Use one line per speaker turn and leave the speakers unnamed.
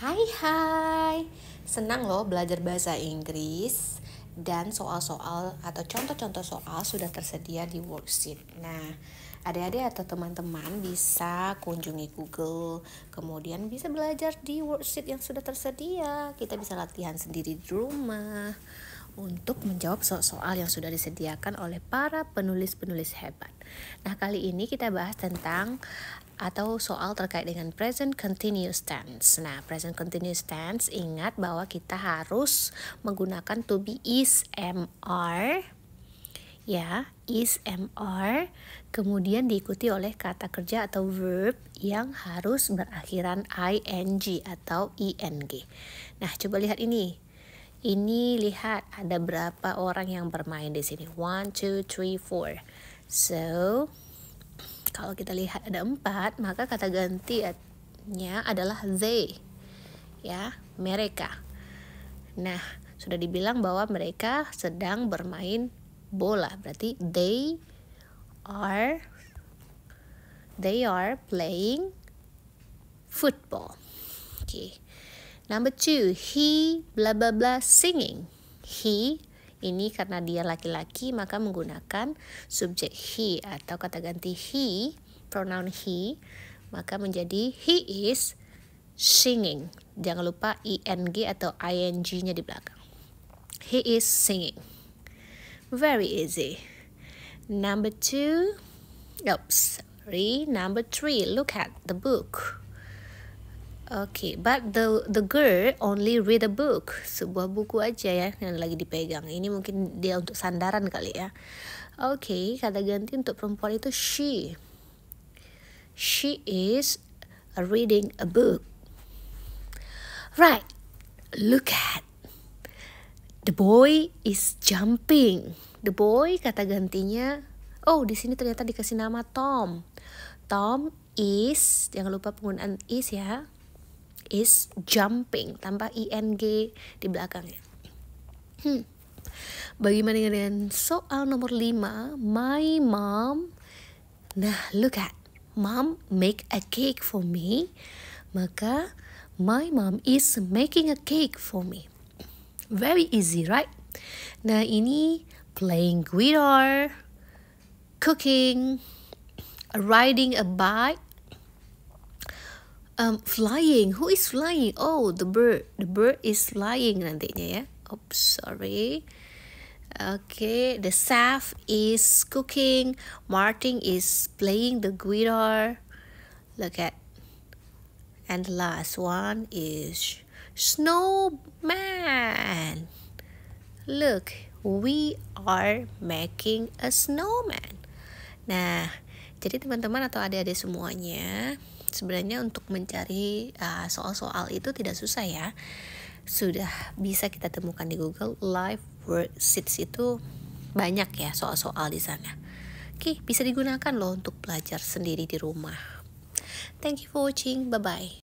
Hai hai, senang loh belajar bahasa Inggris dan soal-soal atau contoh-contoh soal sudah tersedia di worksheet. Nah, adik-adik atau teman-teman bisa kunjungi Google, kemudian bisa belajar di worksheet yang sudah tersedia. Kita bisa latihan sendiri di rumah untuk menjawab soal-soal yang sudah disediakan oleh para penulis-penulis hebat. Nah, kali ini kita bahas tentang atau soal terkait dengan present continuous tense. Nah, present continuous tense ingat bahwa kita harus menggunakan to be is am, are, ya, is am, are, kemudian diikuti oleh kata kerja atau verb yang harus berakhiran ing atau ing. Nah, coba lihat ini. Ini lihat ada berapa orang yang bermain di sini. One, two, three, four. So, kalau kita lihat ada empat, maka kata gantinya adalah they. Ya, mereka. Nah, sudah dibilang bahwa mereka sedang bermain bola. Berarti they are they are playing football. Oke. Okay. Number two, he bla bla bla singing. He ini karena dia laki-laki maka menggunakan subjek he atau kata ganti he, pronoun he, maka menjadi he is singing. Jangan lupa ing atau ing-nya di belakang. He is singing. Very easy. Number two, oops, sorry. Number three, look at the book. Okay, but the the girl only read a book, sebuah buku aja ya yang lagi dipegang. Ini mungkin dia untuk sandaran kali ya. okay, kata ganti untuk perempuan itu she. She is reading a book. Right, look at. The boy is jumping. The boy kata gantinya. Oh, di sini ternyata dikasih nama Tom. Tom is, jangan lupa penggunaan is ya is jumping tanpa ing di belakangnya. Hmm. Bagaimana dengan soal nomor 5? My mom. Nah, look at. Mom make a cake for me. Maka my mom is making a cake for me. Very easy, right? Nah, ini playing guitar, cooking, riding a bike, um, flying who is flying oh the bird the bird is flying nantinya ya oops sorry okay the chef is cooking martin is playing the guitar look at and the last one is snowman look we are making a snowman nah jadi teman-teman atau adik-adik semuanya sebenarnya untuk mencari ah, soal-soal uh, itu tidak susah ya sudah bisa kita temukan di Google live Word worksheets itu banyak ya soal-soal di sana oke bisa digunakan loh untuk belajar sendiri di rumah thank you for watching bye bye